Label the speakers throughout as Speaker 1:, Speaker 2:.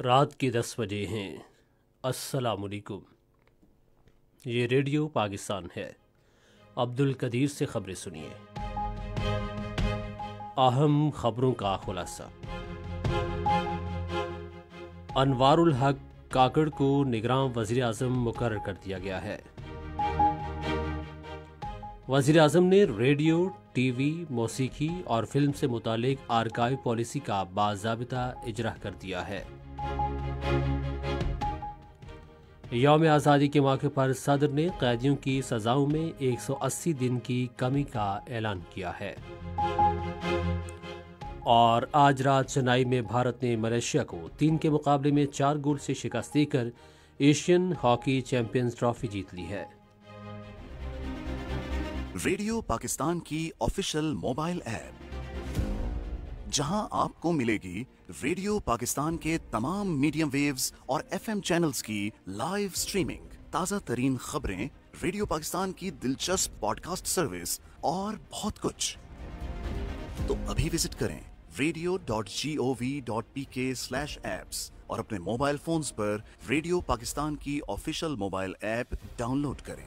Speaker 1: रात के दस बजे हैं अस्सलाम वालेकुम ये रेडियो पाकिस्तान है अब्दुल कदीर से खबरें सुनिए अहम खबरों का खुलासा अनवारुल हक काकड़ को निगरान वजीर अजम मुकर कर दिया गया है वजीर अजम ने रेडियो टीवी मौसीकी और फिल्म से मुतल आर्काइव पॉलिसी का बाबा इजरा कर दिया है योम आज़ादी के मौके पर सदर ने कैदियों की सजाओं में 180 दिन की कमी का ऐलान किया है और आज रात चेन्नई में भारत ने मलेशिया को तीन के मुकाबले में चार गोल से शिकस्त देकर एशियन हॉकी चैंपियंस ट्रॉफी जीत ली है रेडियो पाकिस्तान की ऑफिशियल मोबाइल ऐप जहां आपको मिलेगी रेडियो पाकिस्तान के तमाम मीडियम वेव्स और एफएम चैनल्स की लाइव स्ट्रीमिंग ताज़ा तरीन खबरें रेडियो पाकिस्तान की दिलचस्प पॉडकास्ट सर्विस और बहुत कुछ तो अभी विजिट करें radio dot G O V dot P K slash apps और अपने मोबाइल फोन पर रेडियो पाकिस्तान की ऑफिशियल मोबाइल ऐप डाउनलोड करें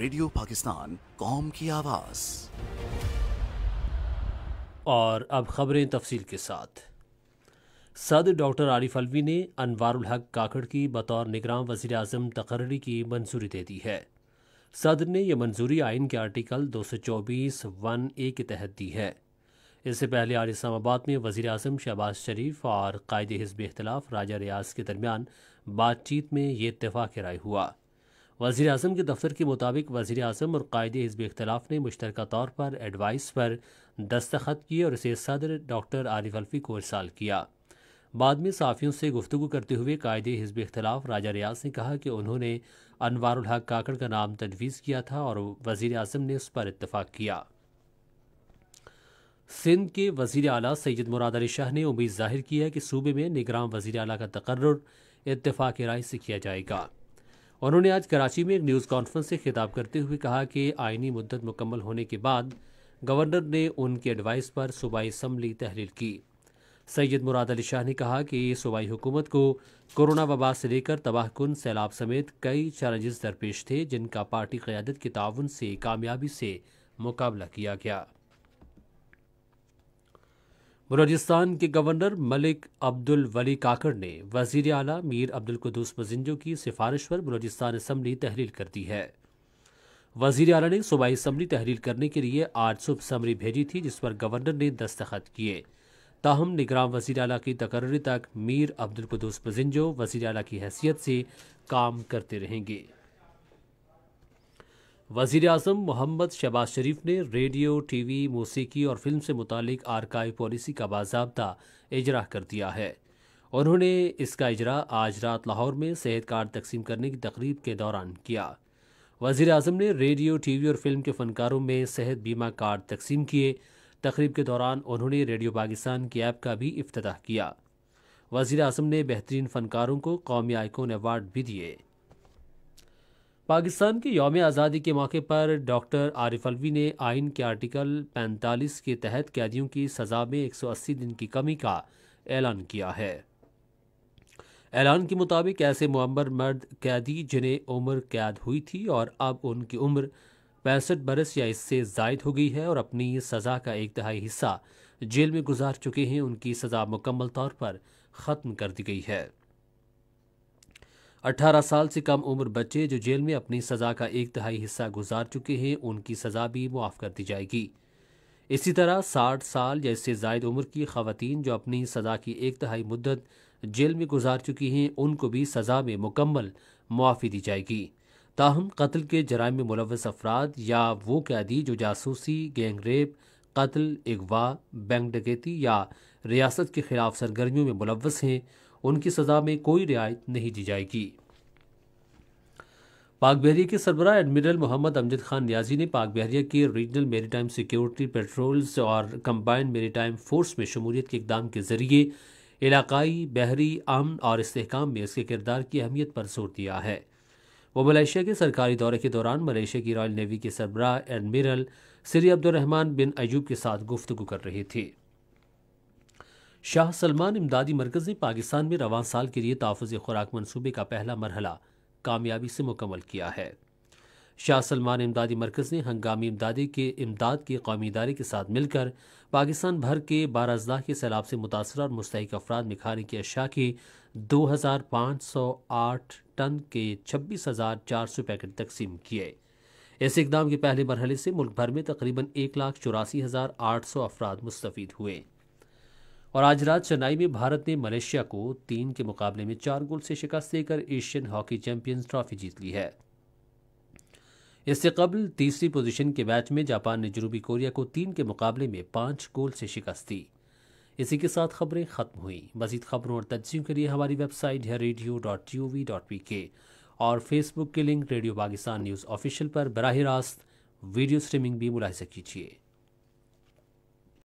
Speaker 1: रेडियो पाकिस्तान कॉम की आवाज़ और अब खबरें तफसील के साथ सद डॉक्टर आरिफ अलवी ने अनवारुल हक काकड़ की बतौर निगरान वजीर अजम तकर्री की मंजूरी दे दी है सदर ने यह मंजूरी आइन के आर्टिकल 224 वन ए के तहत दी है इससे पहले आज इस्लामाबाद में वजी अजम शहबाज शरीफ और कायद हिजब अख्तिलाफ़ राजा रियाज के दरमियान बातचीत में ये इतफाक़ राय हुआ वजी अजम के दफ्तर के मुताबिक वजी अजम और कायद हिजब इख्तलाफ ने मुश्तर तौर पर एडवाइस पर दस्तखत किए और इसे सदर डॉक्टर आरिफ अल्फी को इरसाल किया बाद में सहाफ़ियों से गुफ्तु करते हुए कायद हिजब इख्तलाफ राजा रियाज ने कहा कि उन्होंने अनवर हक काकड़ का नाम तजवीज़ किया था और वज़ी अजम ने उस पर इतफ़ाक़ किया सिंध के वज़ी अली सैद मुराद अली शाह ने उम्मीद ज़ाहिर की है कि सूबे में निगराम वज़ी अली का तकर्र इतफ़ाक़ राय से किया जाएगा उन्होंने आज कराची में एक न्यूज़ कॉन्फ्रेंस से खिताब करते हुए कहा कि आइनी मुद्दत मुकम्मल होने के बाद गवर्नर ने उनके एडवाइस पर सूबाई असम्बली तहरीर की सैयद मुराद अली शाह ने कहा कि सूबाई हुकूमत को कोरोना वबा से लेकर तबाहकुन सैलाब समेत कई चैलेंजेस दरपेश थे जिनका पार्टी क़्यादत के ताउन से कामयाबी से मुकाबला किया गया बलोचिस्तान के गवर्नर मलिक अब्दुल वली काकड़ ने वजीर अला मीर अब्दुल कदूस मजिंजो की सिफारिश पर बलोचिस्तान असम्बली तहरील कर दी है वजीर अला ने सूबाई असम्बली तहरील करने के लिए आज सुबह समरी भेजी थी जिस पर गवर्नर ने दस्तखत किए ताहम निगराम वजीर अला की तकर्री तक मीर अब्दुल कदूस मजिंजो वजीर अला की हैसियत से काम करते रहेंगे वजीर अजम मोहम्मद शहबाज शरीफ ने रेडियो टीवी मौसीकी और फिल्म से मुतल आरकाई पॉलिसी का बाबा इजरा कर दिया है उन्होंने इसका इजरा आज रात लाहौर में सेहत कार्ड तकसीम करने की तकरीब के दौरान किया वजीर अजम ने रेडियो टीवी और फिल्म के फ़नकारों में सेहत बीमा कार्ड तकसीम किए तकरीब के दौरान उन्होंने रेडियो पाकिस्तान की ऐप का भी अफ्ताह किया वजीर अजम ने बेहतरीन फ़नकारों को कौमी आइकॉन अवार्ड भी दिए पाकिस्तान के योम आज़ादी के मौके पर डॉक्टर आरिफ अलवी ने आइन के आर्टिकल 45 के तहत कैदियों की सज़ा में 180 दिन की कमी का ऐलान किया है ऐलान के मुताबिक ऐसे मम्बर मर्द कैदी जिन्हें उम्र कैद हुई थी और अब उनकी उम्र पैंसठ बरस या इससे जायद हो गई है और अपनी सज़ा का एक तिहाई हिस्सा जेल में गुजार चुके हैं उनकी सज़ा मुकम्मल तौर पर ख़त्म कर दी गई है 18 साल से कम उम्र बच्चे जो जेल में अपनी सज़ा का एक तिहाई हिस्सा गुजार चुके हैं उनकी सज़ा भी मुआफ़ कर दी जाएगी इसी तरह 60 साल या इससे जायद उम्र की खातन जो अपनी सज़ा की एक तिहाई मुद्दत जेल में गुजार चुकी हैं उनको भी सज़ा में मुकम्मल मुआफ़ी दी जाएगी ताहम कत्ल के जराय में मुलवस अफराद या वो कैदी जो जासूसी गैंग रेप कत्ल अगवा बैंक डकैती या रियासत के ख़िलाफ़ सरगर्मियों में मुलवस हैं उनकी सज़ा में कोई रियायत नहीं दी जाएगी पाक बहरिया के सरबरा एडमिरल मोहम्मद अमजद खान न्याजी ने पाक बहरिया के रीजनल मेरीटाइम सिक्योरिटी पेट्रोल्स और कंबाइंड मेरीटाइम फोर्स में शमूलियत के इकदाम के ज़रिए इलाकई बहरी अमन और इसकाम में इसके किरदार की अहमियत पर जोर दिया है वो मलेशिया के सरकारी दौरे के दौरान मलेशिया की रॉयल नेवी के सरबरा एडमिरल सरी अब्दुलरहमान बिन अयूब के साथ गुफ्तु कर रही थी शाह सलमान इमदादी मरकज़ ने पाकिस्तान में रवान साल के लिए तहफ़ खुराक मनसूबे का पहला मरहला कामयाबी से मुकम्मल किया है शाह सलमान इमदादी मरकज़ ने हंगामी इमदादी के इमदाद के कौमी इदारे के साथ मिलकर पाकिस्तान भर के बारह अजला के सैलाब से मुतासर और मुस्तक अफराद में खाने की अशा की दो हज़ार पाँच सौ आठ टन के छब्बीस हज़ार चार सौ पैकेट तकसीम किए इस इकदाम के पहले मरहले से मुल्क भर में तकरीबन एक लाख चौरासी हज़ार आठ सौ अफराद मुस्तफ़ हुए और आज रात चेन्नई में भारत ने मलेशिया को तीन के मुकाबले में चार गोल से शिकस्त देकर एशियन हॉकी चैंपियंस ट्रॉफी जीत ली है इससे कबल तीसरी पोजीशन के मैच में जापान ने जनूबी कोरिया को तीन के मुकाबले में पांच गोल से शिकस्त दी इसी के साथ खबरें खत्म हुई मजीद खबरों और तजियों के लिए हमारी वेबसाइट है radio dot G O V dot P K और फेसबुक के link radio Pakistan news official पर बरह रास्त वीडियो स्ट्रीमिंग भी मुलाहजा कीजिए